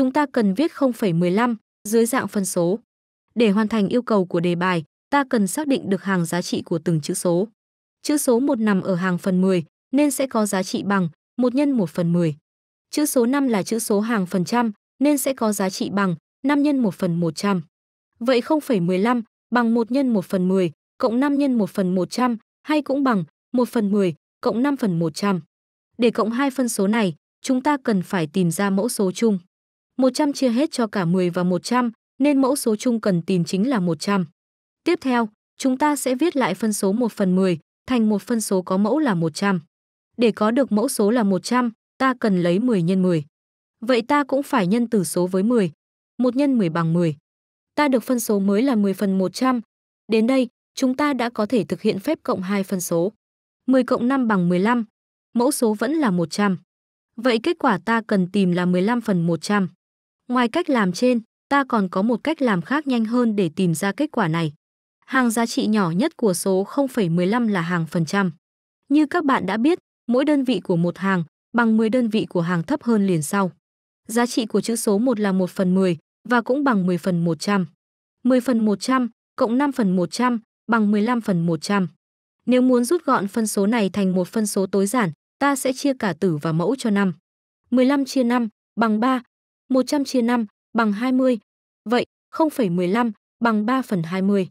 chúng ta cần viết 0,15 dưới dạng phân số. Để hoàn thành yêu cầu của đề bài, ta cần xác định được hàng giá trị của từng chữ số. Chữ số 1 nằm ở hàng phần 10 nên sẽ có giá trị bằng 1 nhân 1 phần 10. Chữ số 5 là chữ số hàng phần trăm nên sẽ có giá trị bằng 5 nhân 1 phần 100. Vậy 0,15 bằng 1 nhân 1 phần 10 cộng 5 nhân 1 phần 100 hay cũng bằng 1 phần 10 cộng 5 phần 100. Để cộng hai phân số này, chúng ta cần phải tìm ra mẫu số chung. 100 chia hết cho cả 10 và 100, nên mẫu số chung cần tìm chính là 100. Tiếp theo, chúng ta sẽ viết lại phân số 1 phần 10 thành một phân số có mẫu là 100. Để có được mẫu số là 100, ta cần lấy 10 nhân 10. Vậy ta cũng phải nhân tử số với 10. 1 nhân 10 bằng 10. Ta được phân số mới là 10 phần 100. Đến đây, chúng ta đã có thể thực hiện phép cộng hai phân số. 10 cộng 5 bằng 15. Mẫu số vẫn là 100. Vậy kết quả ta cần tìm là 15 phần 100. Ngoài cách làm trên, ta còn có một cách làm khác nhanh hơn để tìm ra kết quả này. Hàng giá trị nhỏ nhất của số 0,15 là hàng phần trăm. Như các bạn đã biết, mỗi đơn vị của một hàng bằng 10 đơn vị của hàng thấp hơn liền sau. Giá trị của chữ số 1 là 1 phần 10 và cũng bằng 10 phần 100. 10 phần 100 cộng 5 phần 100 bằng 15 phần 100. Nếu muốn rút gọn phân số này thành một phân số tối giản, ta sẽ chia cả tử và mẫu cho 5. 15 chia 5 bằng 3 100 chia 5 bằng 20. Vậy 0,15 bằng 3 phần 20.